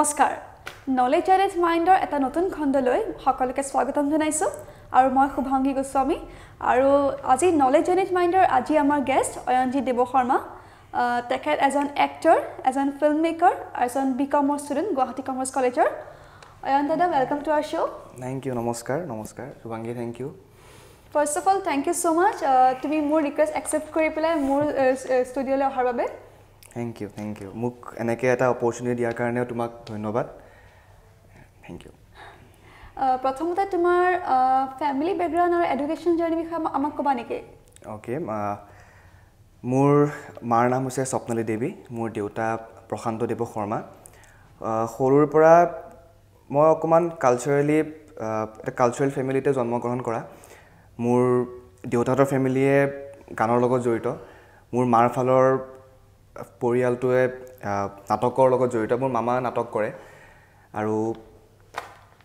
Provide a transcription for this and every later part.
নমস্কাৰ knowledge and is মাইণ্ডৰ এটা নতুন খণ্ডলৈ সকলোকে স্বাগতম জনাইছোঁ আৰু মই শুভাংগী গোস্বামী আৰু আজি নলেজ এণ্ড ইজ মাইণ্ডৰ আজি আমাৰ গেষ্ট অয়নজিৎ দেৱশৰ্মা তেখেত এজন এক্টৰ এজন ফিল্ম মেকাৰ আৰু এজন বি কমৰ ষ্টুডেণ্ট গুৱাহাটী কমাৰ্চ কলেজৰ অয়ন দাদা welcome to our show' thank you নমস্কাৰ নমস্কাৰ Shubhangi thank you first of all thank you so' much তুমি মোৰ ৰিকুৱেষ্ট একচেপ্ট কৰি পেলাই মোৰ ষ্টুডিঅ'লৈ অহাৰ বাবে থেংক ইউ থেংক ইউ মোক এনেকৈ এটা অপৰচুনিটি দিয়াৰ কাৰণেও তোমাক ধন্যবাদ থেংক ইউ প্ৰথমতে তোমাৰ ফেমিলি বেকগ্ৰাউণ্ড আৰু এডুকেশ্যন জাৰ্ণিৰ বিষয়ে আমাক ক'বা নেকি অ'কে মোৰ মাৰ নাম হৈছে স্বপ্নালী দেৱী মোৰ দেউতা প্ৰশান্ত দেৱ শৰ্মা সৰুৰ পৰা মই অকণমান কালচাৰেলি এটা কালচাৰেল ফেমিলিতে জন্মগ্ৰহণ কৰা মোৰ দেউতাহঁতৰ ফেমিলিয়ে গানৰ লগত জড়িত মোৰ মাৰ ফালৰ পৰিয়ালটোৱে নাটকৰ লগত জড়িত মোৰ মামা নাটক কৰে আৰু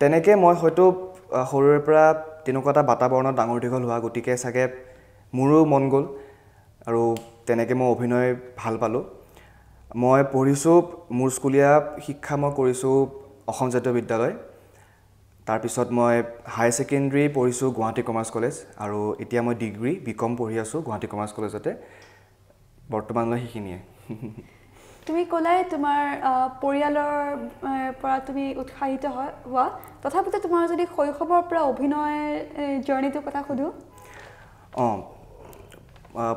তেনেকৈ মই হয়তো সৰুৰে পৰা তেনেকুৱা এটা বাতাবৰণত ডাঙৰ দীঘল হোৱা গতিকে চাগে মোৰো মন গ'ল আৰু তেনেকৈ মই অভিনয় ভাল পালোঁ মই পঢ়িছোঁ মোৰ স্কুলীয়া শিক্ষা মই কৰিছোঁ অসম জাতীয় বিদ্যালয় তাৰপিছত মই হাই ছেকেণ্ডেৰী পঢ়িছোঁ গুৱাহাটী কমাৰ্চ কলেজ আৰু এতিয়া মই ডিগ্ৰী বি কম পঢ়ি আছোঁ গুৱাহাটী কমাৰ্চ কলেজতে বৰ্তমানলৈ সেইখিনিয়ে তুমি ক'লাই তোমাৰ পৰিয়ালৰ পৰা তুমি উৎসাহিত হয় হোৱা তথাপিতো তোমাৰ যদি শৈশৱৰ পৰা অভিনয় জাৰ্ণিটোৰ কথা সোধোঁ অঁ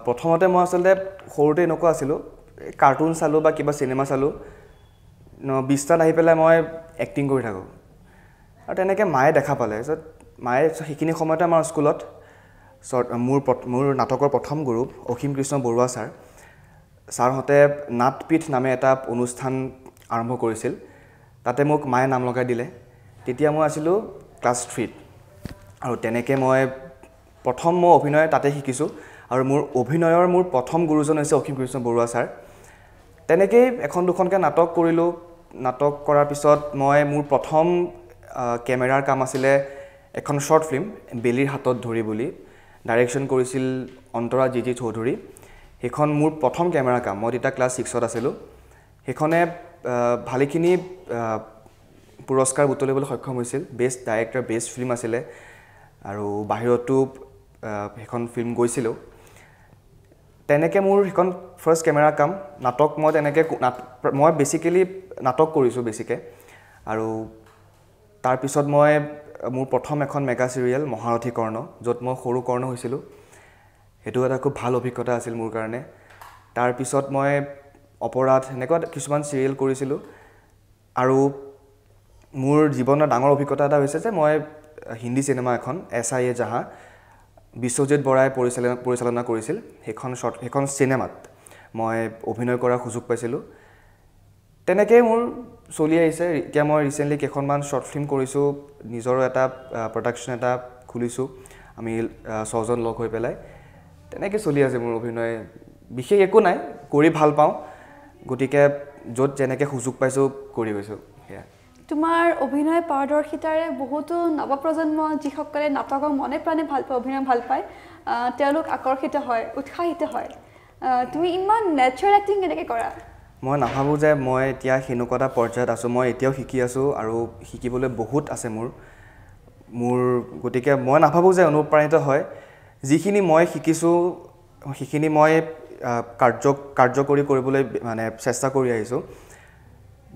প্ৰথমতে মই আচলতে সৰুতে এনেকুৱা আছিলোঁ কাৰ্টুন চালোঁ বা কিবা চিনেমা চালোঁ বিশটাত আহি পেলাই মই এক্টিং কৰি থাকোঁ আৰু তেনেকৈ মায়ে দেখা পালে য'ত মায়ে সেইখিনি সময়তে আমাৰ স্কুলত মোৰ মোৰ নাটকৰ প্ৰথম গুৰু অসীম কৃষ্ণ বৰুৱা ছাৰ ছাৰহঁতে নাটপীঠ নামে এটা অনুষ্ঠান আৰম্ভ কৰিছিল তাতে মোক মায়ে নাম লগাই দিলে তেতিয়া মই আছিলোঁ ক্লাছ থ্ৰীত আৰু তেনেকৈ মই প্ৰথম মই অভিনয় তাতে শিকিছোঁ আৰু মোৰ অভিনয়ৰ মোৰ প্ৰথম গুৰুজন হৈছে অসীম কৃষ্ণ বৰুৱা ছাৰ তেনেকেই এখন দুখনকৈ নাটক কৰিলোঁ নাটক কৰাৰ পিছত মই মোৰ প্ৰথম কেমেৰাৰ কাম আছিলে এখন শ্বৰ্ট ফিল্ম বেলিৰ হাতত ধৰি বুলি ডাইৰেকশ্যন কৰিছিল অন্তৰা জি জি চৌধুৰী সেইখন মোৰ প্ৰথম কেমেৰা কাম মই তেতিয়া ক্লাছ ছিক্সত আছিলোঁ সেইখনে ভালেখিনি পুৰস্কাৰ বুটলিবলৈ সক্ষম হৈছিল বেষ্ট ডাইৰেক্টৰ বেষ্ট ফিল্ম আছিলে আৰু বাহিৰতো সেইখন ফিল্ম গৈছিলোঁ তেনেকৈ মোৰ সেইখন ফাৰ্ষ্ট কেমেৰা কাম নাটক মই তেনেকৈ মই বেছিকেলি নাটক কৰিছোঁ বেছিকৈ আৰু তাৰপিছত মই মোৰ প্ৰথম এখন মেগা চিৰিয়েল মহাৰথী কৰ্ণ য'ত মই সৰু কৰ্ণ হৈছিলোঁ সেইটো এটা খুব ভাল অভিজ্ঞতা আছিল মোৰ কাৰণে তাৰপিছত মই অপৰাধ এনেকুৱা কিছুমান চিৰিয়েল কৰিছিলোঁ আৰু মোৰ জীৱনৰ ডাঙৰ অভিজ্ঞতা এটা হৈছে যে মই হিন্দী চিনেমা এখন এছ আই এ জাহা বিশ্বজিৎ বৰাই পৰিচালনা পৰিচালনা কৰিছিল সেইখন শ্বৰ্ট সেইখন চিনেমাত মই অভিনয় কৰাৰ সুযোগ পাইছিলোঁ তেনেকৈয়ে মোৰ চলি আহিছে এতিয়া মই ৰিচেণ্টলি কেইখনমান শ্বৰ্ট ফিল্ম কৰিছোঁ নিজৰো এটা প্ৰডাকশ্যন এটা খুলিছোঁ আমি ছজন লগ হৈ পেলাই তেনেকৈ চলি আছে মোৰ অভিনয় বিশেষ একো নাই কৰি ভাল পাওঁ গতিকে য'ত যেনেকৈ সুযোগ পাইছোঁ কৰি গৈছোঁ সেয়া তোমাৰ অভিনয় পাৰদৰ্শিতাৰে বহুতো নৱপ্ৰজন্ম যিসকলে নাটকক মনে প্ৰাণে ভাল পায় অভিনয় ভাল পায় তেওঁলোক আকৰ্ষিত হয় উৎসাহিত হয় তুমি ইমান নেচাৰেল এক্টিং কেনেকৈ কৰা মই নাভাবোঁ যে মই এতিয়া সেনেকুৱা এটা পৰ্যায়ত আছোঁ মই এতিয়াও শিকি আছোঁ আৰু শিকিবলৈ বহুত আছে মোৰ মোৰ গতিকে মই নাভাবোঁ যে অনুপ্ৰাণিত হয় যিখিনি মই শিকিছোঁ সেইখিনি মই কাৰ্য কাৰ্যকৰী কৰিবলৈ মানে চেষ্টা কৰি আহিছোঁ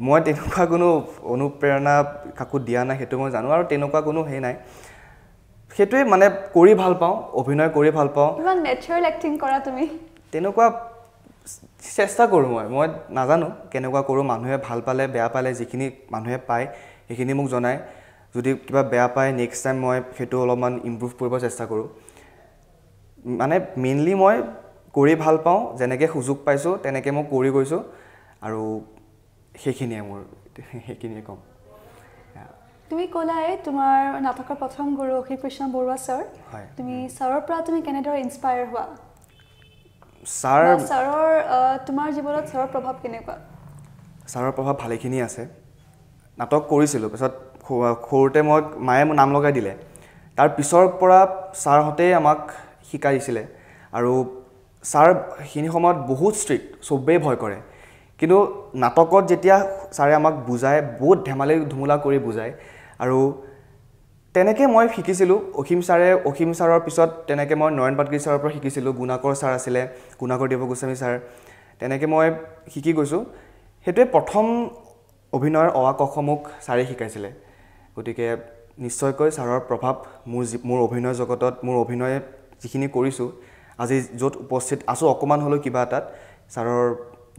মই তেনেকুৱা কোনো অনুপ্ৰেৰণা কাকো দিয়া নাই সেইটো মই জানো আৰু তেনেকুৱা কোনো সেই নাই সেইটোৱে মানে কৰি ভাল পাওঁ অভিনয় কৰি ভাল পাওঁ নেচাৰেল এক্টিং কৰা তুমি তেনেকুৱা চেষ্টা কৰোঁ মই মই নাজানো কেনেকুৱা কৰোঁ মানুহে ভাল পালে বেয়া পালে যিখিনি মানুহে পায় সেইখিনি মোক জনায় যদি কিবা বেয়া পায় নেক্সট টাইম মই সেইটো অলপমান ইম্প্ৰুভ কৰিব চেষ্টা কৰোঁ মানে মেইনলি মই কৰি ভাল পাওঁ যেনেকৈ সুযোগ পাইছোঁ তেনেকৈ মই কৰি গৈছোঁ আৰু সেইখিনিয়ে মোৰ সেইখিনিয়ে ক'ম তুমি ক'লাই তোমাৰ নাটকৰ প্ৰথম গুৰু অশী কৃষ্ণ বৰুৱা ছাৰ হয় তুমি ছাৰৰ পৰা তুমি কেনেদৰে ইনস্পায়াৰ হোৱা ছাৰ ছাৰৰ তোমাৰ জীৱনত ছাৰৰ প্ৰভাৱ কেনেকুৱা ছাৰৰ প্ৰভাৱ ভালেখিনি আছে নাটক কৰিছিলোঁ পিছত সৰুতে মই মায়ে নাম লগাই দিলে তাৰ পিছৰ পৰা ছাৰহঁতেই আমাক শিকাই দিছিলে আৰু ছাৰ সেইখিনি সময়ত বহুত ষ্ট্ৰিক্ট চবেই ভয় কৰে কিন্তু নাটকত যেতিয়া ছাৰে আমাক বুজায় বহুত ধেমালি ধুমুলা কৰি বুজায় আৰু তেনেকৈ মই শিকিছিলোঁ অসীম ছাৰে অসীম ছাৰৰ পিছত তেনেকৈ মই নয়ন পাটগিৰি ছাৰৰ পৰা শিকিছিলোঁ গুণাকৰ ছাৰ আছিলে গুণাকৰ দেৱগোস্বামী ছাৰ তেনেকৈ মই শিকি গৈছোঁ সেইটোৱে প্ৰথম অভিনয়ৰ অ আ মোক ছাৰে শিকাইছিলে গতিকে নিশ্চয়কৈ ছাৰৰ প্ৰভাৱ মোৰ মোৰ অভিনয় জগতত মোৰ অভিনয় যিখিনি কৰিছোঁ আজি য'ত উপস্থিত আছোঁ অকণমান হ'লেও কিবা এটাত ছাৰৰ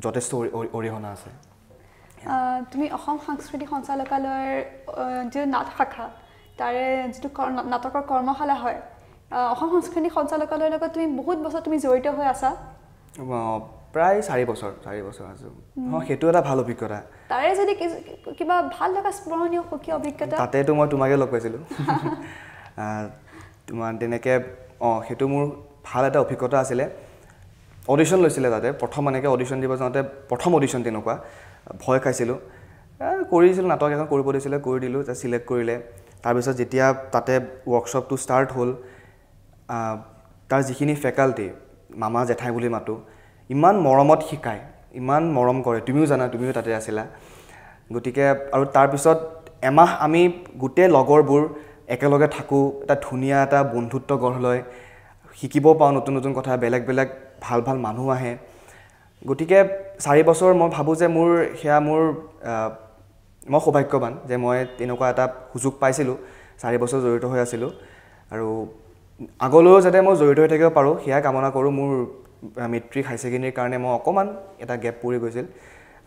যথেষ্ট অৰিহণা আছে তুমি অসম সাংস্কৃতিক সঞ্চালকালয়ৰ যিটো নাট শাখা তাৰে যিটো নাটকৰ কৰ্মশালা হয় অসম সাংস্কৃতিক সঞ্চালকালয়ৰ লগত তুমি বহুত বছৰ তুমি জড়িত হৈ আছা প্ৰায় চাৰি বছৰ চাৰি বছৰ আছো সেইটো এটা ভাল অভিজ্ঞতা তাৰে যদি কিবা ভাল লগা স্মৰণীয় সুখী অভিজ্ঞতা তাতেতো মই তোমাকে লগ পাইছিলোঁ তোমাৰ তেনেকৈ অঁ সেইটো মোৰ ভাল এটা অভিজ্ঞতা আছিলে অডিশ্যন লৈছিলে তাতে প্ৰথম এনেকৈ অডিশ্যন দিব যাওঁতে প্ৰথম অডিশ্যন তেনেকুৱা ভয় খাইছিলোঁ কৰিছিলোঁ নাটক এখন কৰিব দিছিলে কৰি দিলোঁ তাত ছিলেক্ট কৰিলে তাৰপিছত যেতিয়া তাতে ৱৰ্কশ্বপটো ষ্টাৰ্ট হ'ল তাৰ যিখিনি ফেকাল্টি মামা জেঠাই বুলি মাতোঁ ইমান মৰমত শিকায় ইমান মৰম কৰে তুমিও জানা তুমিও তাতে আছিলা গতিকে আৰু তাৰপিছত এমাহ আমি গোটেই লগৰবোৰ একেলগে থাকোঁ এটা ধুনীয়া এটা বন্ধুত্ব গঢ় লয় শিকিব পাওঁ নতুন নতুন কথা বেলেগ বেলেগ ভাল ভাল মানুহ আহে গতিকে চাৰি বছৰ মই ভাবোঁ যে মোৰ সেয়া মোৰ মই সৌভাগ্যৱান যে মই তেনেকুৱা এটা সুযোগ পাইছিলোঁ চাৰি বছৰ জড়িত হৈ আছিলোঁ আৰু আগলৈও যাতে মই জড়িত হৈ থাকিব পাৰোঁ সেয়াই কামনা কৰোঁ মোৰ মেট্ৰিক হাই ছেকেণ্ডেৰীৰ কাৰণে মই অকণমান এটা গেপ পৰি গৈছিল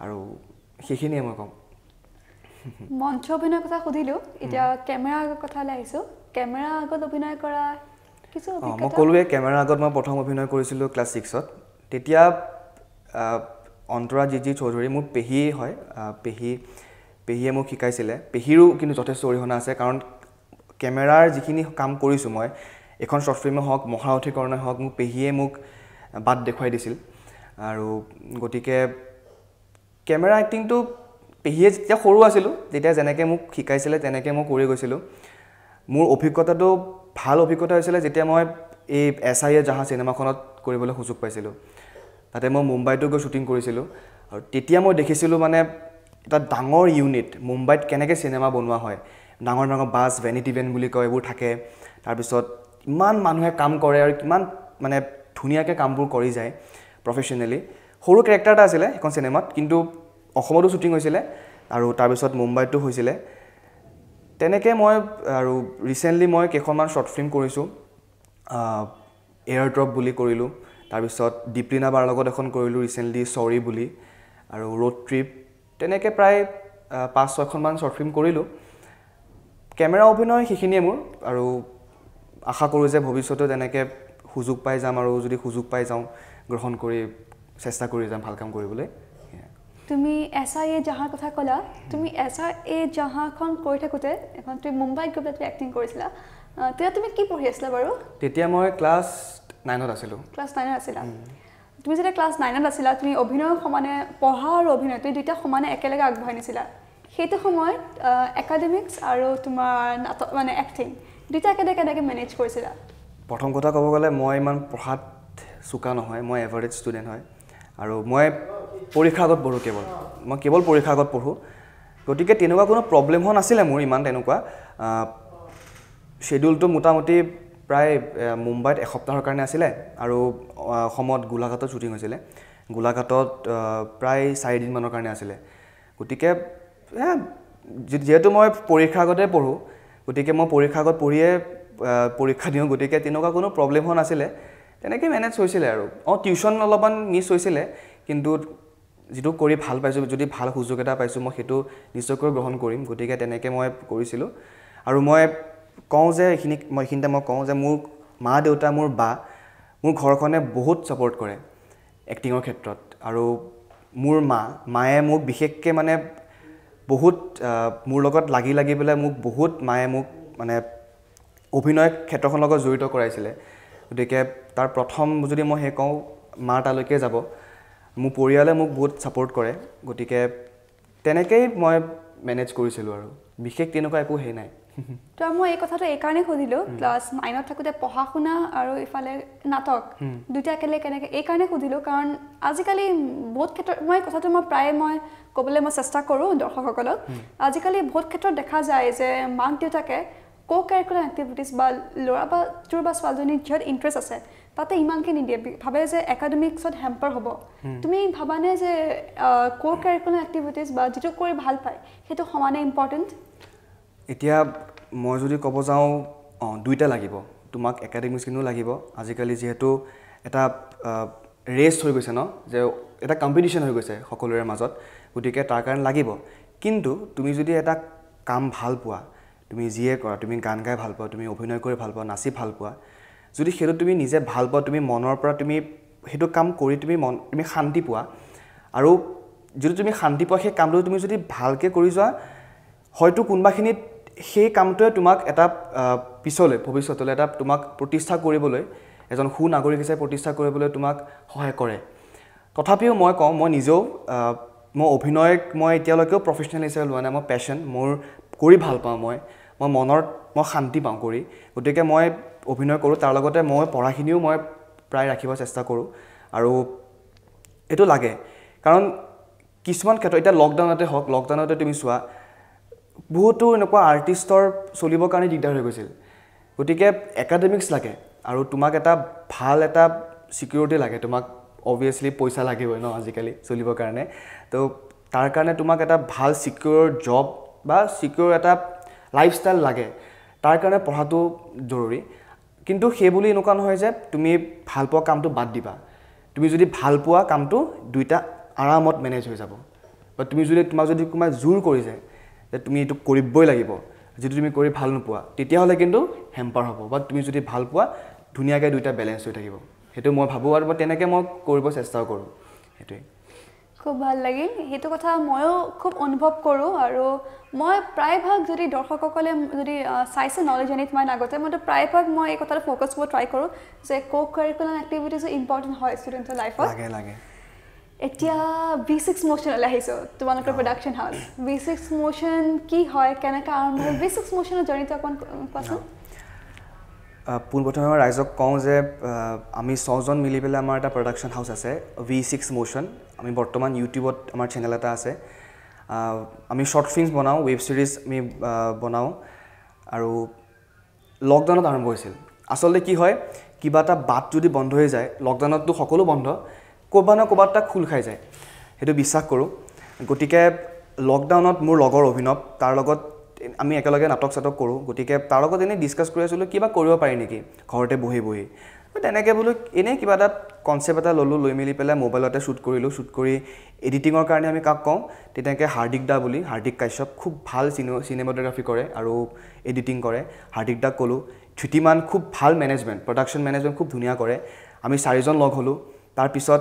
আৰু সেইখিনিয়ে মই ক'ম মঞ্চ অভিনয়ৰ কথা সুধিলোঁ এতিয়া কেমেৰাৰ আগৰ কথালৈ আহিছোঁ কেমেৰাৰ আগত অভিনয় কৰা কিছু মই ক'লোৱে কেমেৰাৰ আগত মই প্ৰথম অভিনয় কৰিছিলোঁ ক্লাছ ছিক্সত তেতিয়া অন্তৰা জিজি চৌধুৰী মোৰ পেহীয়ে হয় পেহী পেহীয়ে মোক শিকাইছিলে পেহীৰো কিন্তু যথেষ্ট অৰিহণা আছে কাৰণ কেমেৰাৰ যিখিনি কাম কৰিছোঁ মই এখন শ্বৰ্ট ফিল্মে হওক মহাৰথীকৰণে হওক মোক পেহীয়ে মোক বাট দেখুৱাই দিছিল আৰু গতিকে কেমেৰা এক্টিংটো পেহীয়ে যেতিয়া সৰু আছিলোঁ তেতিয়া যেনেকৈ মোক শিকাইছিলে তেনেকৈ মই কৰি গৈছিলোঁ মোৰ অভিজ্ঞতাটো ভাল অভিজ্ঞতা হৈছিলে যেতিয়া মই এই এছ আই এ জাহা চিনেমাখনত কৰিবলৈ সুযোগ পাইছিলোঁ তাতে মই মুম্বাইতো গৈ শ্বুটিং কৰিছিলোঁ আৰু তেতিয়া মই দেখিছিলোঁ মানে এটা ডাঙৰ ইউনিট মুম্বাইত কেনেকৈ চিনেমা বনোৱা হয় ডাঙৰ ডাঙৰ বাছ ভেনিটি ভেন বুলি কয় এইবোৰ থাকে তাৰপিছত ইমান মানুহে কাম কৰে আৰু কিমান মানে ধুনীয়াকৈ কামবোৰ কৰি যায় প্ৰফেচনেলি সৰু কেৰেক্টাৰ এটা আছিলে সেইখন চিনেমাত কিন্তু অসমতো শ্বুটিং হৈছিলে আৰু তাৰপিছত মুম্বাইতো হৈছিলে তেনেকৈ মই আৰু ৰিচেণ্টলি মই কেইখনমান শ্বৰ্ট ফিল্ম কৰিছোঁ এয়াৰ ড্ৰপ বুলি কৰিলোঁ তাৰপিছত দীপলিনা বাৰ লগত এখন কৰিলোঁ ৰিচেণ্টলি চৰি বুলি আৰু ৰোড ট্ৰিপ তেনেকৈ প্ৰায় পাঁচ ছয়খনমান শ্বৰ্ট ফিল্ম কৰিলোঁ কেমেৰা অভিনয় সেইখিনিয়ে মোৰ আৰু আশা কৰোঁ যে ভৱিষ্যতে তেনেকৈ সুযোগ পাই যাম আৰু যদি সুযোগ পাই যাওঁ গ্ৰহণ কৰি চেষ্টা কৰি যাম ভাল কাম কৰিবলৈ তুমি আই এ জাহাৰ কথা ক'লা তুমি এছাই এ জাহাখন কৰি থাকোঁতে এখন তুমি মুম্বাইত গৈ পেলাই এক্টিং কৰিছিলা তেতিয়া তুমি কি পঢ়ি আছিলা বাৰু তেতিয়া মই ক্লাছ নাইনত আছিলোঁ ক্লাছ নাইনত আছিলা তুমি যেতিয়া ক্লাছ নাইনত আছিলা তুমি অভিনয় সমানে পঢ়া আৰু অভিনয় তুমি দুয়োটা সমানে একেলগে আগবঢ়াই নিছিলা সেইটো সময়ত একাডেমিক্স আৰু তোমাৰ নাটক মানে এক্টিং দুয়োটা একেলগে কেনেকৈ মেনেজ কৰিছিলা প্ৰথম কথা ক'ব গ'লে মই ইমান পঢ়াত চোকা নহয় মই এভাৰেজ ষ্টুডেণ্ট হয় আৰু মই পৰীক্ষাৰ আগত পঢ়োঁ কেৱল মই কেৱল পৰীক্ষাৰ আগত পঢ়োঁ গতিকে তেনেকুৱা কোনো প্ৰব্লেম হোৱা নাছিলে মোৰ ইমান তেনেকুৱা শ্বেডিউলটো মোটামুটি প্ৰায় মুম্বাইত এসপ্তাহৰ কাৰণে আছিলে আৰু অসমত গোলাঘাটত শ্বুটিং হৈছিলে গোলাঘাটত প্ৰায় চাৰিদিনমানৰ কাৰণে আছিলে গতিকে যিহেতু মই পৰীক্ষাৰ আগতে পঢ়োঁ গতিকে মই পৰীক্ষাৰ আগত পঢ়িয়ে পৰীক্ষা দিওঁ গতিকে তেনেকুৱা কোনো প্ৰব্লেম হোৱা নাছিলে তেনেকৈ মেনেজ হৈছিলে আৰু অঁ টিউশ্যন অলপমান মিছ হৈছিলে কিন্তু যিটো কৰি ভাল পাইছোঁ যদি ভাল সুযোগ এটা পাইছোঁ মই সেইটো নিশ্চয়কৈ গ্ৰহণ কৰিম গতিকে তেনেকৈ মই কৰিছিলোঁ আৰু মই কওঁ যে এইখিনি মই এইখিনিতে মই কওঁ যে মোৰ মা দেউতা মোৰ বা মোৰ ঘৰখনে বহুত ছাপৰ্ট কৰে এক্টিঙৰ ক্ষেত্ৰত আৰু মোৰ মা মায়ে মোক বিশেষকৈ মানে বহুত মোৰ লগত লাগি লাগি পেলাই মোক বহুত মায়ে মোক মানে অভিনয় ক্ষেত্ৰখনৰ লগত জড়িত কৰাইছিলে গতিকে তাৰ প্ৰথম যদি মই সেই কওঁ মা তালৈকে যাব মোৰ পৰিয়ালে মোক বহুত ছাপৰ্ট কৰে গতিকে তেনেকেই মই মেনেজ কৰিছিলোঁ আৰু বিশেষ তেনেকুৱা একো হেৰি নাই তাৰ মই এই কথাটো এইকাৰণে সুধিলোঁ ক্লাছ নাইনত থাকোঁতে পঢ়া শুনা আৰু ইফালে নাটক দুইটা একেলগে কেনেকৈ এইকাৰণে সুধিলোঁ কাৰণ আজিকালি বহুত ক্ষেত্ৰত মই কথাটো মই প্ৰায়ে মই ক'বলৈ মই চেষ্টা কৰোঁ দৰ্শকসকলক আজিকালি বহুত ক্ষেত্ৰত দেখা যায় যে মাক দেউতাকে ক' কেৰিকুলাৰ এক্টিভিটিছ বা ল'ৰা বা তোৰ বা ছোৱালীজনীৰ যিহত ইণ্টাৰেষ্ট আছে তাতে ইমানকে নিদিয়ে ভাবে যে একাডেমিক্সত হেম্পাৰ হ'ব তুমি ভাবানে যে ক' কেৰিকুলাৰ এক্টিভিটিজ বা যিটো কৰি ভাল পায় সেইটো সমানে ইম্পৰ্টেণ্ট এতিয়া মই যদি ক'ব যাওঁ অঁ দুইটা লাগিব তোমাক একাডেমিক্সখিনিও লাগিব আজিকালি যিহেতু এটা ৰেচ হৈ গৈছে ন যে এটা কম্পিটিশ্যন হৈ গৈছে সকলোৰে মাজত গতিকে তাৰ কাৰণে লাগিব কিন্তু তুমি যদি এটা কাম ভাল পোৱা তুমি যিয়ে কৰা তুমি গান গাই ভাল পোৱা তুমি অভিনয় কৰি ভাল পোৱা নাচি ভাল পোৱা যদি সেইটো তুমি নিজে ভাল পোৱা তুমি মনৰ পৰা তুমি সেইটো কাম কৰি তুমি মন তুমি শান্তি পোৱা আৰু যদি তুমি শান্তি পোৱা সেই কামটো তুমি যদি ভালকৈ কৰি যোৱা হয়তো কোনোবাখিনিত সেই কামটোৱে তোমাক এটা পিছলৈ ভৱিষ্যতলৈ এটা তোমাক প্ৰতিষ্ঠা কৰিবলৈ এজন সু নাগৰিক হিচাপে প্ৰতিষ্ঠা কৰিবলৈ তোমাক সহায় কৰে তথাপিও মই কওঁ মই নিজেও মই অভিনয়ক মই এতিয়ালৈকেও প্ৰফেচনেল হিচাপে লোৱা নাই মই পেচন মোৰ কৰি ভাল পাওঁ মই মই মনত মই শান্তি পাওঁ কৰি গতিকে মই অভিনয় কৰোঁ তাৰ লগতে মই পঢ়াখিনিও মই প্ৰায় ৰাখিব চেষ্টা কৰোঁ আৰু এইটো লাগে কাৰণ কিছুমান ক্ষেত্ৰত এতিয়া লকডাউনতে হওক লকডাউনতে তুমি চোৱা বহুতো এনেকুৱা আৰ্টিষ্টৰ চলিবৰ কাৰণে দিগদাৰ হৈ গৈছিল গতিকে একাডেমিক্স লাগে আৰু তোমাক এটা ভাল এটা ছিকিউৰিটি লাগে তোমাক অভিয়াছলি পইচা লাগিবই ন আজিকালি চলিবৰ কাৰণে তো তাৰ কাৰণে তোমাক এটা ভাল ছিকিউৰ জব বা ছিকিউৰ এটা লাইফষ্টাইল লাগে তাৰ কাৰণে পঢ়াটো জৰুৰী কিন্তু সেই বুলি এনেকুৱা নহয় যে তুমি ভালপোৱা কামটো বাদ দিবা তুমি যদি ভাল পোৱা কামটো দুইটা আৰামত মেনেজ হৈ যাব বা তুমি যদি তোমাক যদি কোনোবাই জোৰ কৰি যায় যে তুমি এইটো কৰিবই লাগিব যিটো তুমি কৰি ভাল নোপোৱা তেতিয়াহ'লে কিন্তু হেম্পাৰ হ'ব বা তুমি যদি ভাল পোৱা ধুনীয়াকৈ দুইটা বেলেঞ্চ হৈ থাকিব সেইটো মই ভাবোঁ আৰু মই তেনেকৈ মই কৰিব চেষ্টাও কৰোঁ সেইটোৱেই খুব ভাল লাগিল সেইটো কথা ময়ো খুব অনুভৱ কৰোঁ আৰু মই প্ৰায়ভাগ যদি দৰ্শকসকলে যদি চাইছে নলেজ এনিথ মাইন আগতে মই প্ৰায়ভাগ মই এই কথাটো ফ'কাছ কৰিব ট্ৰাই কৰোঁ যে ক' কাৰিকুলাম এক্টিভিটিজো ইম্পৰ্টেণ্ট হয় ষ্টুডেণ্টৰ লাইফত এতিয়া বি ছিক্স মোশ্যনলৈ আহিছোঁ তোমালোকৰ production house B six motion কি হয় কেনেকৈ আৰম্ভ হয় বি ছিক্স মোশ্যনৰ জড়িত অকণ কোৱাচোন পোনপ্ৰথমে মই ৰাইজক কওঁ যে আমি ছজন মিলি পেলাই আমাৰ এটা প্ৰডাকশ্যন হাউচ আছে ভি ছিক্স মোশ্যন আমি বৰ্তমান ইউটিউবত আমাৰ চেনেল এটা আছে আমি শ্বৰ্ট ফিল্মছ বনাওঁ ৱেব ছিৰিজ আমি বনাওঁ আৰু লকডাউনত আৰম্ভ হৈছিল আচলতে কি হয় কিবা এটা বাট যদি বন্ধ হৈ যায় লকডাউনততো সকলো বন্ধ ক'ৰবাত নহয় ক'ৰবাত তাক খোল খাই যায় সেইটো বিশ্বাস কৰোঁ গতিকে লকডাউনত মোৰ লগৰ অভিনৱ তাৰ লগত আমি একেলগে নাটক চাটক কৰোঁ গতিকে তাৰ লগত এনেই ডিছকাছ কৰি আছিলোঁ কিবা কৰিব পাৰি নেকি ঘৰতে বহি বহি তেনেকৈ বোলো এনেই কিবা এটা কনচেপ্ট এটা ল'লোঁ লৈ মেলি পেলাই মোবাইলতে শ্বুট কৰিলোঁ শ্বুট কৰি এডিটিঙৰ কাৰণে আমি কাক কওঁ তেনেকৈ হাৰ্দিক দা বুলি হাৰ্দিক কাশ্যপ খুব ভাল চিনে চিনেমাটোগ্ৰাফি কৰে আৰু এডিটিং কৰে হাৰ্দিক দাক ক'লোঁ ধুতিমান খুব ভাল মেনেজমেণ্ট প্ৰডাকশ্যন মেনেজমেণ্ট খুব ধুনীয়া কৰে আমি চাৰিজন লগ হ'লোঁ তাৰপিছত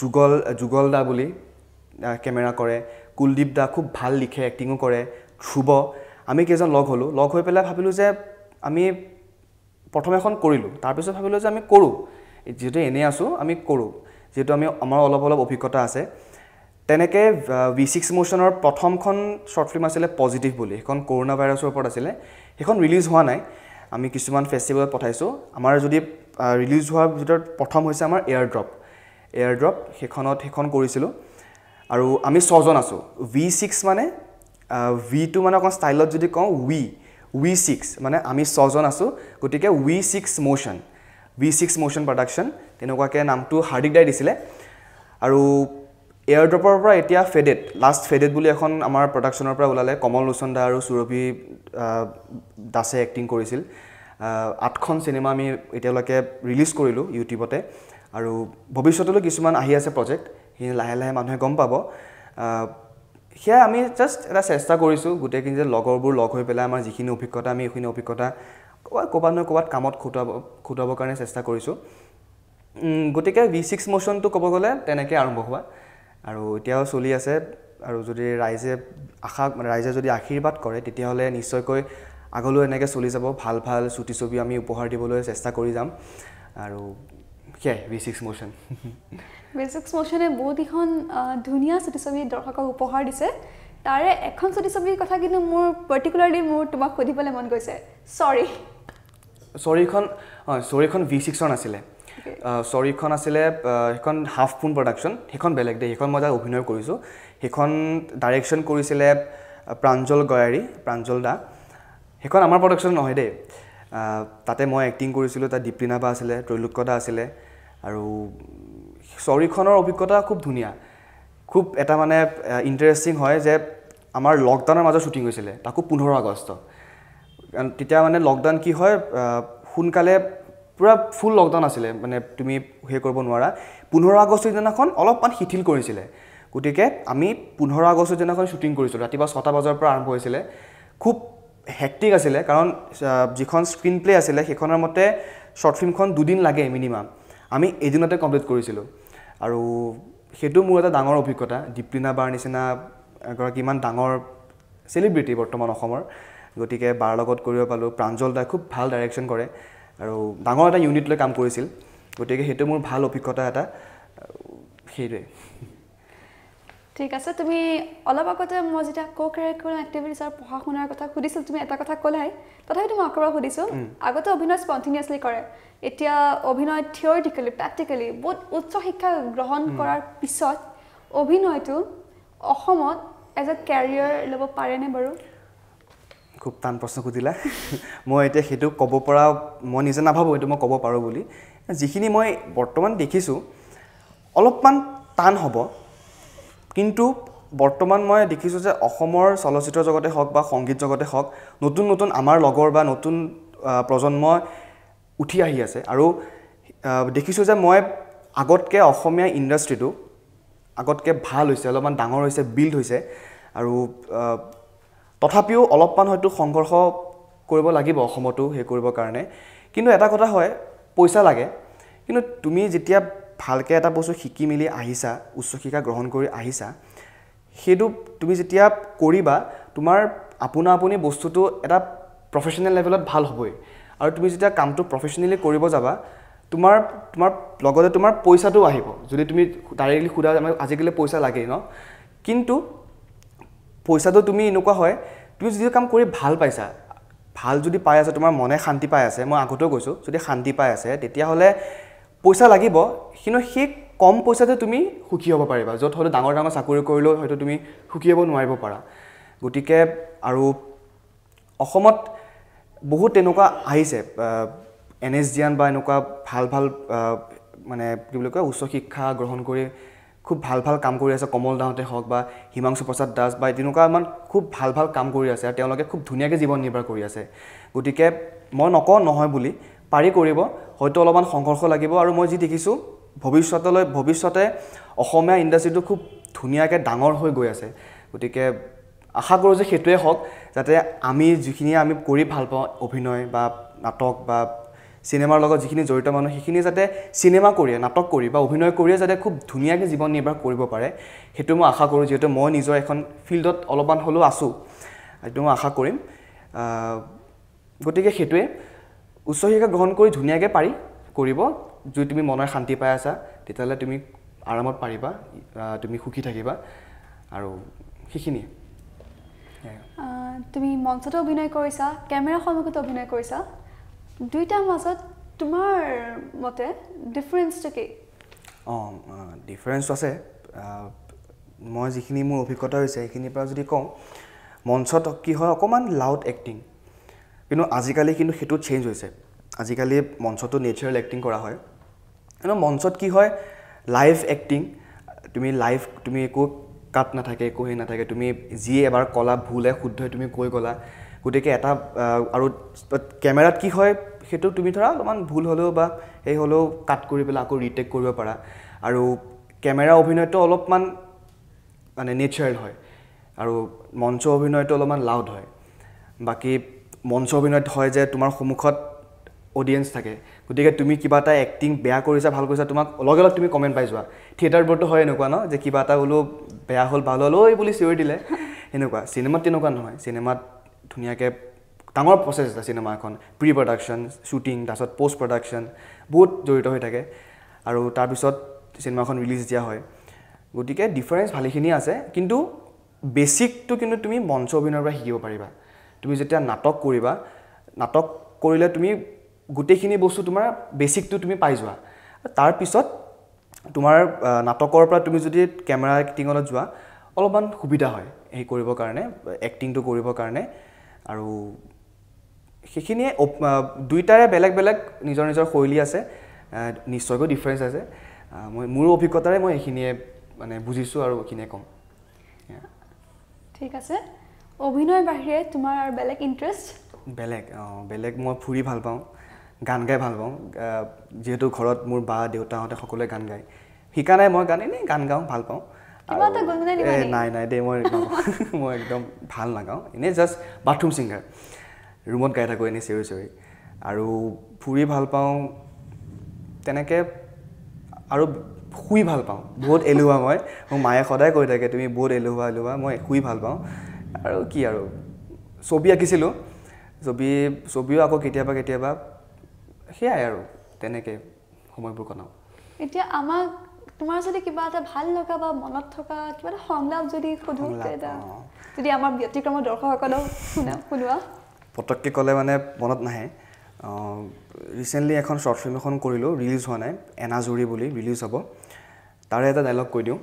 যুগল যুগল দা বুলি কেমেৰা কৰে কুলদীপ দা খুব ভাল লিখে এক্টিঙো কৰে ধ্ৰুৱ আমি কেইজন লগ হ'লোঁ লগ হৈ পেলাই ভাবিলোঁ যে আমি প্ৰথম এখন কৰিলোঁ তাৰপিছত ভাবিলোঁ যে আমি কৰোঁ যিহেতু এনেই আছোঁ আমি কৰোঁ যিহেতু আমি আমাৰ অলপ অলপ অভিজ্ঞতা আছে তেনেকৈ ভি ছিক্স মোশ্যনৰ প্ৰথমখন শ্বৰ্ট ফিল্ম আছিলে পজিটিভ বুলি সেইখন কৰোণা ভাইৰাছৰ ওপৰত আছিলে সেইখন ৰিলিজ হোৱা নাই আমি কিছুমান ফেষ্টিভেলত পঠাইছোঁ আমাৰ যদি ৰিলিজ হোৱাৰ ভিতৰত প্ৰথম হৈছে আমাৰ এয়াৰ ড্ৰপ এয়াৰ ড্ৰপ সেইখনত সেইখন কৰিছিলোঁ আৰু আমি ছজন আছোঁ ভি ছিক্স মানে ভি টু মানে অকণ ষ্টাইলত যদি কওঁ উই উই ছিক্স মানে আমি ছজন আছোঁ গতিকে we six motion we six motion production তেনেকুৱাকৈ নামটো হাৰ্দিক দাই দিছিলে আৰু এয়াৰ ড্ৰপৰ পৰা এতিয়া ফেডেট লাষ্ট ফেডেট বুলি এখন আমাৰ প্ৰডাকশ্যনৰ পৰা ওলালে কমল লোচন্দা আৰু সুৰভি দাসে এক্টিং কৰিছিল আঠখন চিনেমা আমি এতিয়ালৈকে ৰিলিজ কৰিলোঁ ইউটিউবতে আৰু ভৱিষ্যতলৈ কিছুমান আহি আছে প্ৰজেক্ট সেই লাহে লাহে মানুহে গম পাব সেয়া আমি জাষ্ট এটা চেষ্টা কৰিছোঁ গোটেইখিনি যে লগৰবোৰ লগ হৈ পেলাই আমাৰ যিখিনি অভিজ্ঞতা আমি সেইখিনি অভিজ্ঞতা ক'ৰবাত ক'ৰবাত নহয় ক'ৰবাত কামত খুটাব খুটাবৰ কাৰণে চেষ্টা কৰিছোঁ গতিকে ভি ছিক্স মোশ্যনটো ক'ব গ'লে তেনেকৈ আৰম্ভ হোৱা আৰু এতিয়াও চলি আছে আৰু যদি ৰাইজে আশা ৰাইজে যদি আশীৰ্বাদ কৰে তেতিয়াহ'লে নিশ্চয়কৈ আগলৈ এনেকৈ চলি যাব ভাল ভাল চুটি ছবি আমি উপহাৰ দিবলৈ চেষ্টা কৰি যাম আৰু সেয়াই ভি ছিক্স মোশ্যন বেজিক্স মোশ্যনে বহুতকেইখন ধুনীয়া চুটিছবি দৰ্শকক উপহাৰ দিছে তাৰে এখন চুটিছবিৰ কথা কিন্তু মোৰ পাৰ্টিকুলাৰলি মোৰ তোমাক সুধিবলৈ মন গৈছে চৰি চৰিখন হয় চৰিখন ভি ছিক্সৰ নাছিলে চৰিখন আছিলে সেইখন হাফ পুন প্ৰডাকশ্যন সেইখন বেলেগ দেই সেইখন মই যাক অভিনয় কৰিছোঁ সেইখন ডাইৰেকশ্যন কৰিছিলে প্ৰাঞ্জল গয়াৰী প্ৰাঞ্জল দা সেইখন আমাৰ প্ৰডাকশ্যন নহয় দেই তাতে মই এক্টিং কৰিছিলোঁ তাত দীপ্ৰিনাভা আছিলে ত্ৰৈলোক্যদা আছিলে আৰু চৰিখনৰ অভিজ্ঞতা খুব ধুনীয়া খুব এটা মানে ইণ্টাৰেষ্টিং হয় যে আমাৰ লকডাউনৰ মাজত শ্বুটিং হৈছিলে তাকো পোন্ধৰ আগষ্ট কাৰণ তেতিয়া মানে লকডাউন কি হয় সোনকালে পূৰা ফুল লকডাউন আছিলে মানে তুমি সেই কৰিব নোৱাৰা পোন্ধৰ আগষ্টৰ দিনাখন অলপমান শিথিল কৰিছিলে গতিকে আমি পোন্ধৰ আগষ্টৰ দিনাখন শ্বুটিং কৰিছিলোঁ ৰাতিপুৱা ছটা বজাৰ পৰা আৰম্ভ হৈছিলে খুব হেক্টিক আছিলে কাৰণ যিখন স্ক্ৰীণ প্লে আছিলে সেইখনৰ মতে শ্বৰ্ট ফিল্মখন দুদিন লাগে মিনিমাম আমি এদিনতে কমপ্লিট কৰিছিলোঁ আৰু সেইটো মোৰ এটা ডাঙৰ অভিজ্ঞতা দীপলিনা বাৰ নিচিনা এগৰাকী ইমান ডাঙৰ চেলিব্ৰিটি বৰ্তমান অসমৰ গতিকে বাৰ লগত কৰিব পালোঁ প্ৰাঞ্জল দাই খুব ভাল ডাইৰেকশ্যন কৰে আৰু ডাঙৰ এটা ইউনিট লৈ কাম কৰিছিল গতিকে সেইটো মোৰ ভাল অভিজ্ঞতা এটা সেইটোৱে ঠিক আছে তুমি অলপ আগতে মই যেতিয়া কো কেৰিকুলাৰ এক্টিভিটিছ আৰু পঢ়া শুনাৰ কথা সুধিছিলোঁ তুমি এটা কথা ক'লাই তথাপিতো মই আকৌ সুধিছোঁ আগতে অভিনয় স্পণ্টিনিয়াছলি কৰে এতিয়া অভিনয় থিয়ৰিটিকেলি প্ৰেক্টিকেলি বহুত উচ্চ শিক্ষা গ্ৰহণ কৰাৰ পিছত অভিনয়টো অসমত এজ এ কেৰিয়াৰ ল'ব পাৰেনে বাৰু খুব টান প্ৰশ্ন সুধিলা মই এতিয়া সেইটো ক'ব পৰা মই নিজে নাভাবোঁ সেইটো মই ক'ব পাৰোঁ বুলি যিখিনি মই বৰ্তমান দেখিছোঁ অলপমান টান হ'ব কিন্তু বৰ্তমান মই দেখিছোঁ যে অসমৰ চলচ্চিত্ৰ জগতে হওক বা সংগীত জগতে হওক নতুন নতুন আমাৰ লগৰ বা নতুন প্ৰজন্ম উঠি আহি আছে আৰু দেখিছোঁ যে মই আগতকৈ অসমীয়া ইণ্ডাষ্ট্ৰীটো আগতকৈ ভাল হৈছে অলপমান ডাঙৰ হৈছে বিল্ড হৈছে আৰু তথাপিও অলপমান হয়তো সংঘৰ্ষ কৰিব লাগিব অসমতো সেই কৰিবৰ কাৰণে কিন্তু এটা কথা হয় পইচা লাগে কিন্তু তুমি যেতিয়া ভালকৈ এটা বস্তু শিকি মেলি আহিছা উচ্চ শিক্ষা গ্ৰহণ কৰি আহিছা সেইটো তুমি যেতিয়া কৰিবা তোমাৰ আপোনা আপুনি বস্তুটো এটা প্ৰফেশ্যনেল লেভেলত ভাল হ'বই আৰু তুমি যেতিয়া কামটো প্ৰফেশ্যনেলি কৰিব যাবা তোমাৰ তোমাৰ লগতে তোমাৰ পইচাটোও আহিব যদি তুমি ডাইৰেক্টলি সোধা আমাক আজিকালি পইচা লাগেই ন কিন্তু পইচাটো তুমি এনেকুৱা হয় তুমি যিটো কাম কৰি ভাল পাইছা ভাল যদি পাই আছে তোমাৰ মনে শান্তি পাই আছে মই আগতেও কৈছোঁ যদি শান্তি পাই আছে তেতিয়াহ'লে পইচা লাগিব কিন্তু সেই কম পইচাতে তুমি সুখী হ'ব পাৰিবা য'ত হয়তো ডাঙৰ ডাঙৰ চাকৰি কৰিলেও হয়তো তুমি সুখী হ'ব নোৱাৰিব পাৰা গতিকে আৰু অসমত বহুত তেনেকুৱা আহিছে এন এছ জিয়ান বা এনেকুৱা ভাল ভাল মানে কি বুলি কয় উচ্চ শিক্ষা গ্ৰহণ কৰি খুব ভাল ভাল কাম কৰি আছে কমল দাহঁতে হওক বা হিমাংশু প্ৰসাদ দাস বা তেনেকুৱা ইমান খুব ভাল ভাল কাম কৰি আছে আৰু তেওঁলোকে খুব ধুনীয়াকৈ জীৱন নিৰ্বাহ কৰি আছে গতিকে মই নকওঁ নহয় বুলি পাৰি কৰিব হয়তো অলপমান সংঘৰ্ষ লাগিব আৰু মই যি দেখিছোঁ ভৱিষ্যতলৈ ভৱিষ্যতে অসমীয়া ইণ্ডাষ্ট্ৰিটো খুব ধুনীয়াকৈ ডাঙৰ হৈ গৈ আছে গতিকে আশা কৰোঁ যে সেইটোৱে হওক যাতে আমি যিখিনি আমি কৰি ভাল পাওঁ অভিনয় বা নাটক বা চিনেমাৰ লগত যিখিনি জড়িত মানুহ সেইখিনি যাতে চিনেমা কৰিয়ে নাটক কৰি বা অভিনয় কৰিয়ে যাতে খুব ধুনীয়াকৈ জীৱন নিৰ্বাহ কৰিব পাৰে সেইটো মই আশা কৰোঁ যিহেতু মই নিজৰ এখন ফিল্ডত অলপমান হ'লেও আছোঁ সেইটো মই আশা কৰিম গতিকে সেইটোৱে উচ্চ শিক্ষা গ্ৰহণ কৰি ধুনীয়াকৈ পাৰি কৰিব যদি তুমি মনৰ শান্তি পাই আছা তেতিয়াহ'লে তুমি আৰামত পাৰিবা তুমি সুখী থাকিবা আৰু সেইখিনিয়ে তুমি মঞ্চতো অভিনয় কৰিছা কেমেৰাৰ সন্মুখতো অভিনয় কৰিছা দুইটাৰ মাজত তোমাৰ মতে ডিফাৰেঞ্চটো কি অঁ ডিফাৰেঞ্চটো আছে মই যিখিনি মোৰ অভিজ্ঞতা হৈছে সেইখিনিৰ পৰা যদি কওঁ মঞ্চত কি হয় অকণমান লাউড এক্টিং কিন্তু আজিকালি কিন্তু সেইটো চেঞ্জ হৈছে আজিকালি মঞ্চতো নেচাৰেল এক্টিং কৰা হয় কিন্তু মঞ্চত কি হয় লাইভ এক্টিং তুমি লাইভ তুমি একো কাট নাথাকে একো হেৰি নাথাকে তুমি যি এবাৰ ক'লা ভুলে শুদ্ধই তুমি কৈ গ'লা গতিকে এটা আৰু কেমেৰাত কি হয় সেইটো তুমি ধৰা অলপমান ভুল হ'লেও বা সেই হ'লেও কাট কৰি পেলাই আকৌ ৰিটেক কৰিব পাৰা আৰু কেমেৰা অভিনয়টো অলপমান মানে নেচাৰেল হয় আৰু মঞ্চ অভিনয়টো অলপমান লাউড হয় বাকী মঞ্চ অভিনয়ত হয় যে তোমাৰ সন্মুখত অডিয়েঞ্চ থাকে গতিকে তুমি কিবা এটা এক্টিং বেয়া কৰিছা ভাল কৰিছা তোমাক লগে লগ তুমি কমেণ্ট পাই যোৱা থিয়েটাৰবোৰতো হয় এনেকুৱা ন যে কিবা এটা বোলো বেয়া হ'ল ভাল হ'ল ঐ বুলি চিঞৰি দিলে সেনেকুৱা চিনেমাত তেনেকুৱা নহয় চিনেমাত ধুনীয়াকৈ ডাঙৰ প্ৰচেছ আছে চিনেমা এখন প্ৰি প্ৰডাকশ্যন শ্বুটিং তাৰপিছত প'ষ্ট প্ৰডাকশ্যন বহুত জড়িত হৈ থাকে আৰু তাৰপিছত চিনেমাখন ৰিলিজ দিয়া হয় গতিকে ডিফাৰেঞ্চ ভালেখিনি আছে কিন্তু বেচিকটো কিন্তু তুমি মঞ্চ অভিনয়ৰ পৰা শিকিব পাৰিবা তুমি যেতিয়া নাটক কৰিবা নাটক কৰিলে তুমি গোটেইখিনি বস্তু তোমাৰ বেচিকটো তুমি পাই যোৱা তাৰপিছত তোমাৰ নাটকৰ পৰা তুমি যদি কেমেৰা এক্টিঙলৈ যোৱা অলপমান সুবিধা হয় সেই কৰিবৰ কাৰণে এক্টিংটো কৰিবৰ কাৰণে আৰু সেইখিনিয়ে দুয়োটাৰে বেলেগ বেলেগ নিজৰ নিজৰ শৈলী আছে নিশ্চয়কৈ ডিফাৰেঞ্চ আছে মই মোৰ অভিজ্ঞতাৰে মই এইখিনিয়ে মানে বুজিছোঁ আৰু এইখিনিয়ে ক'ম ঠিক আছে অভিনয়ৰ বাহিৰে তোমাৰ আৰু বেলেগ ইণ্টাৰেষ্ট বেলেগ অঁ বেলেগ মই ফুৰি ভাল পাওঁ গান গাই ভাল পাওঁ যিহেতু ঘৰত মোৰ বা দেউতাহঁতে সকলোৱে গান গায় শিকা নাই মই গান এনেই গান গাওঁ ভাল পাওঁ নাই নাই দেই মই মই একদম ভাল নাগাওঁ এনেই জাষ্ট বাথৰুম ছিংগাৰ ৰুমত গাই থাকোঁ এনেই চিঞৰি চিঞৰি আৰু ফুৰি ভাল পাওঁ তেনেকৈ আৰু শুই ভাল পাওঁ বহুত এলোহা মই মোৰ মায়ে সদায় কৈ থাকে তুমি বহুত এলোহা এলোহা মই শুই ভাল পাওঁ আৰু কি আৰু ছবি আঁকিছিলোঁ ছবি ছবিও আকৌ কেতিয়াবা কেতিয়াবা সেয়াই আৰু তেনেকৈ সময়বোৰ কটাওঁ এতিয়া আমাক তোমাৰ যদি কিবা এটা ভাল লগা বা মনত থকা কিবা এটা সংলাপ যদি সোধো যদি আমাৰ ব্যতিক্ৰমৰ দৰ্শকসকলক শুনোৱা পটককৈ ক'লে মানে মনত নাহে ৰিচেণ্টলি এখন শ্বৰ্ট ফিল্ম এখন কৰিলোঁ ৰিলিজ হোৱা নাই এনাজুৰি বুলি ৰিলিজ হ'ব তাৰে এটা ডাইলগ কৈ দিওঁ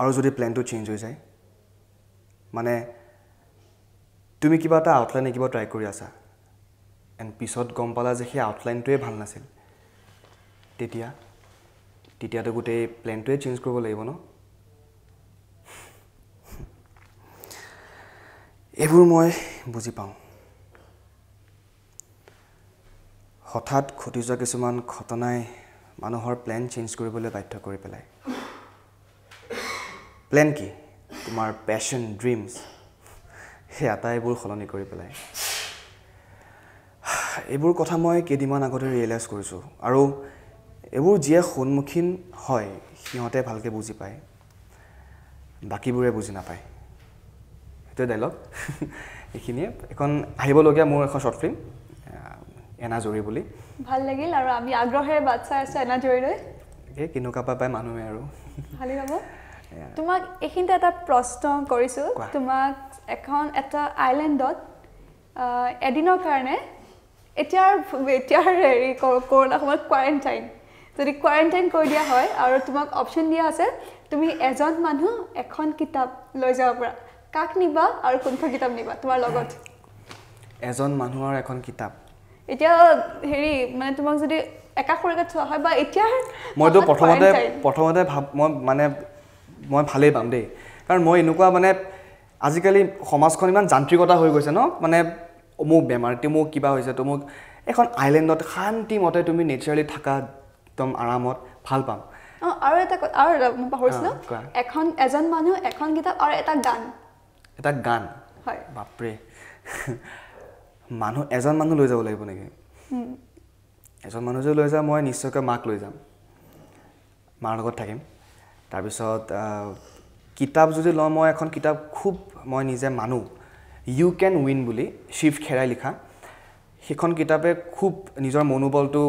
আৰু যদি প্লেনটো চেঞ্জ হৈ যায় মানে তুমি কিবা এটা আউটলাইন আঁকিব ট্ৰাই কৰি আছা এণ্ড পিছত গম পালা যে সেই আউটলাইনটোৱে ভাল নাছিল তেতিয়া তেতিয়াতো গোটেই প্লেনটোৱে চেঞ্জ কৰিব লাগিব ন এইবোৰ মই বুজি পাওঁ হঠাৎ ঘটি যোৱা কিছুমান ঘটনাই মানুহৰ প্লেন চেঞ্জ কৰিবলৈ বাধ্য কৰি পেলায় প্লেন কি তোমাৰ পেশ্যন ড্ৰিমছ সেই আটাইবোৰ সলনি কৰি পেলাই এইবোৰ কথা মই কেইদিনমান আগতে ৰিয়েলাইজ কৰিছোঁ আৰু এইবোৰ যিয়ে সন্মুখীন হয় সিহঁতে ভালকৈ বুজি পায় বাকীবোৰে বুজি নাপায় সেইটোৱে ডাইলগ এইখিনিয়ে এখন আহিবলগীয়া মোৰ এখন শ্বৰ্ট ফিল্ম এনাজৰি বুলি ভাল লাগিল আৰু আমি আগ্ৰহেৰে বাট চাই আছোঁ এনাজৰিলৈ এই কেনেকুৱা পায় মানুহে আৰু ভালেই হ'ব তোমাক এইখিনিতে এটা প্ৰশ্ন কৰিছোঁ তোমাক এখন এটা আইলেণ্ডত এদিনৰ কাৰণে এতিয়াৰ এতিয়াৰ হেৰি কৰোণা সময়ত কোৱাৰেণ্টাইন যদি কোৱাৰেণ্টাইন কৰি দিয়া হয় আৰু তোমাক অপশ্যন দিয়া আছে তুমি এজন মানুহ এখন কিতাপ লৈ যাব পাৰা কাক নিবা আৰু কোনখন কিতাপ নিবা তোমাৰ লগত এজন মানুহৰ এখন কিতাপ এতিয়া হেৰি মানে তোমাক যদি একাষৰীকৈ চোৱা হয় বা এতিয়াৰ মইতো প্ৰথমতে প্ৰথমতে ভাব মই মানে মই ভালেই পাম দেই কাৰণ মই এনেকুৱা মানে আজিকালি সমাজখন ইমান যান্ত্ৰিকতা হৈ গৈছে ন মানে মোক বেমাৰটো মোক কিবা হৈছে তো মোক এখন আইলেণ্ডত শান্তিমতে তুমি নেচাৰেলি থকা একদম আৰামত ভাল পাম আৰু এটা আৰু এটা মই পাহৰিছিলোঁ এখন এজন মানুহ এখন কিতাপ আৰু এটা গান এটা গান হয় বাপৰে মানুহ এজন মানুহ লৈ যাব লাগিব নেকি এজন মানুহ যদি লৈ যাওঁ মই নিশ্চয়কৈ মাক লৈ যাম মাৰ লগত থাকিম তাৰপিছত কিতাপ যদি লওঁ মই এখন কিতাপ খুব মই নিজে মানো ইউ কেন উইন বুলি শিৱ খেৰাই লিখা সেইখন কিতাপে খুব নিজৰ মনোবলটো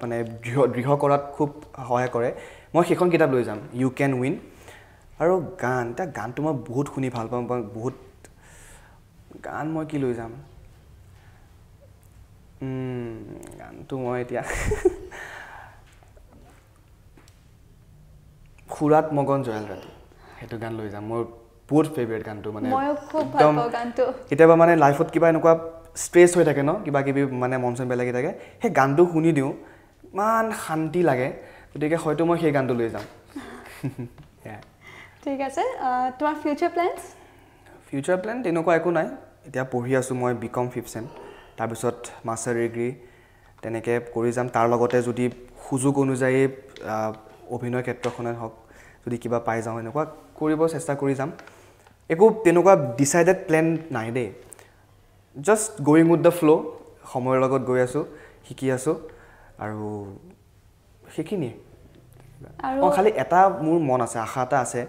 মানে দৃঢ় দৃঢ় কৰাত খুব সহায় কৰে মই সেইখন কিতাপ লৈ যাম ইউ কেন উইন আৰু গান এতিয়া গানটো মই বহুত শুনি ভাল পাওঁ মই বহুত গান মই কি লৈ যাম গানটো মই এতিয়া খুৰাত মগন জয়াল ৰাতি সেইটো গান লৈ যাম মোৰ বহুত ফেভৰেট গানটো মানে একদম কেতিয়াবা মানে লাইফত কিবা এনেকুৱা ষ্ট্ৰেছ হৈ থাকে ন কিবা কিবি মানে মন চন বেলেগ থাকে সেই গানটো শুনি দিওঁ ইমান শান্তি লাগে গতিকে হয়তো মই সেই গানটো লৈ যাম ঠিক আছে তোমাৰ ফিউচাৰ প্লেনছ ফিউচাৰ প্লেন তেনেকুৱা একো নাই এতিয়া পঢ়ি আছোঁ মই বি কম ফিফ চেম তাৰপিছত মাষ্টাৰ ডিগ্ৰী তেনেকৈ কৰি যাম তাৰ লগতে যদি সুযোগ অনুযায়ী অভিনয় ক্ষেত্ৰখনেই হওক যদি কিবা পাই যাওঁ এনেকুৱা কৰিব চেষ্টা কৰি যাম একো তেনেকুৱা ডিচাইডেড প্লেন নাই দেই জাষ্ট গ'য়িং উইথ দ্য ফ্ল' সময়ৰ লগত গৈ আছোঁ শিকি আছোঁ আৰু সেইখিনিয়ে অঁ খালি এটা মোৰ মন আছে আশা এটা আছে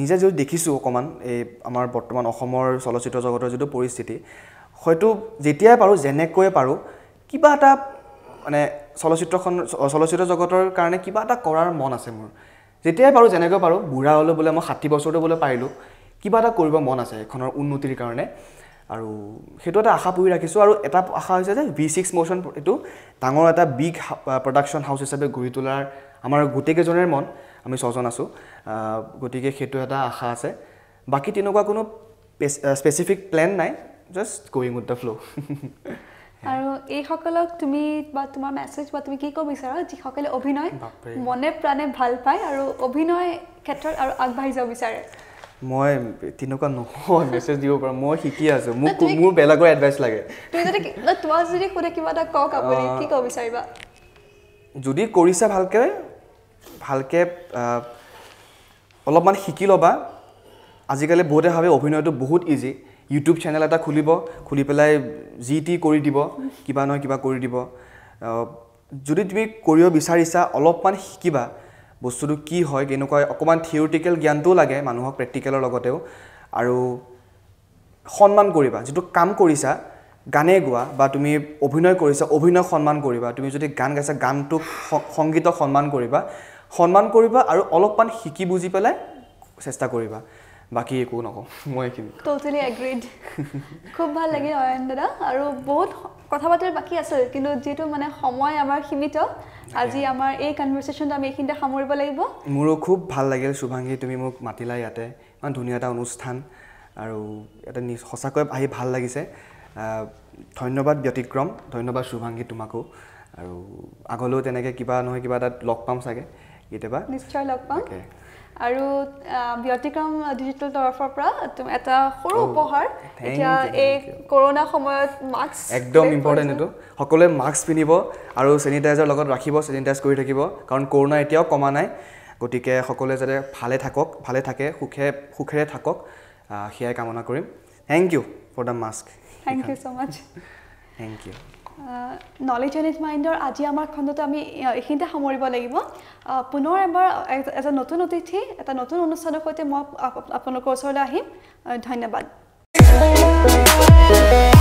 নিজে যদি দেখিছোঁ অকণমান এই আমাৰ বৰ্তমান অসমৰ চলচ্চিত্ৰ জগতৰ যিটো পৰিস্থিতি হয়তো যেতিয়াই পাৰোঁ যেনেকৈয়ে পাৰোঁ কিবা এটা মানে চলচ্চিত্ৰখন চলচ্চিত্ৰ জগতৰ কাৰণে কিবা এটা কৰাৰ মন আছে মোৰ তেতিয়াই বাৰু যেনেকৈ পাৰোঁ বুঢ়া হ'লো বোলে মই ষাঠি বছৰটো বোলে পাৰিলোঁ কিবা এটা কৰিব মন আছে এখনৰ উন্নতিৰ কাৰণে আৰু সেইটো এটা আশা পুহি ৰাখিছোঁ আৰু এটা আশা হৈছে যে ভি ছিক্স মোশ্যন এইটো ডাঙৰ এটা বিগ প্ৰডাকশ্যন হাউচ হিচাপে গঢ়ি তোলাৰ আমাৰ গোটেইকেইজনৰে মন আমি ছজন আছোঁ গতিকে সেইটো এটা আশা আছে বাকী তেনেকুৱা কোনো স্পেচিফিক প্লেন নাই just going with the flow' আৰু এইসকলক তুমি বা তোমাৰ মেছেজ বা তুমি কি ক'ব বিচাৰা যিসকলে অভিনয় মনে প্ৰাণে ভাল পায় আৰু অভিনয় ক্ষেত্ৰত আৰু আগবাঢ়ি যাব বিচাৰে মই তেনেকুৱা নহয় মেছেজ দিব পাৰোঁ মই শিকি আছোঁ মোক মোৰ বেলেগৰ এডভাইচ লাগে তোমাক যদি সোধে কিবা এটা কওক আপুনি কি ক'ব বিচাৰিবা যদি কৰিছা ভালকৈ ভালকৈ অলপমান শিকি ল'বা আজিকালি বহুতে ভাবে অভিনয়টো বহুত ইজি ইউটিউব চেনেল এটা খুলিব খুলি পেলাই যি টি কৰি দিব কিবা নহয় কিবা কৰি দিব যদি তুমি কৰিব বিচাৰিছা অলপমান শিকিবা বস্তুটো কি হয় কেনেকুৱা অকণমান থিয়ৰিটিকেল জ্ঞানটোও লাগে মানুহক প্ৰেক্টিকেলৰ লগতেও আৰু সন্মান কৰিবা যিটো কাম কৰিছা গানে গোৱা বা তুমি অভিনয় কৰিছা অভিনয় সন্মান কৰিবা তুমি যদি গান গাইছা গানটোক সংগীতক সন্মান কৰিবা সন্মান কৰিবা আৰু অলপমান শিকি বুজি পেলাই চেষ্টা কৰিবা বাকী একো নকওঁ মই এইখিনি টোটেলি এগ্ৰিড খুব ভাল লাগিল অয়ন দাদা আৰু বহুত কথা পাতিৰ বাকী আছে কিন্তু যিহেতু মানে সময় আমাৰ সীমিত আজি আমাৰ এই কনভাৰ্চেশ্যনটো আমি এইখিনিতে সামৰিব লাগিব মোৰো খুব ভাল লাগিল শুভাংগী তুমি মোক মাতিলা ইয়াতে ইমান ধুনীয়া এটা অনুষ্ঠান আৰু ইয়াতে সঁচাকৈ আহি ভাল লাগিছে ধন্যবাদ ব্যতিক্ৰম ধন্যবাদ শুভাংগী তোমাকো আৰু আগলৈও তেনেকৈ কিবা নহয় কিবা এটা লগ পাম চাগে কেতিয়াবা নিশ্চয় লগ পাম আৰু ব্যতিক্ৰম ডিজিটেল তৰফৰ পৰা তুমি এটা সৰু উপহাৰ এতিয়া এই কৰোণা সময়ত মাস্ক একদম ইম্পৰ্টেণ্ট এইটো সকলোৱে মাস্ক পিন্ধিব আৰু চেনিটাইজাৰ লগত ৰাখিব চেনিটাইজ কৰি থাকিব কাৰণ কৰোণা এতিয়াও কমা নাই গতিকে সকলোৱে যাতে ভালে থাকক ভালে থাকে সুখে সুখেৰে থাকক সেয়াই কামনা কৰিম thank you for the mask thank you so' much thank you knowledge and it মাইণ্ডৰ আজি আমাৰ খণ্ডটো আমি এইখিনিতে সামৰিব লাগিব পুনৰ এবাৰ এজ এ নতুন অতিথি এটা নতুন অনুষ্ঠানৰ সৈতে মই আপোনালোকৰ ওচৰলৈ আহিম ধন্যবাদ Thank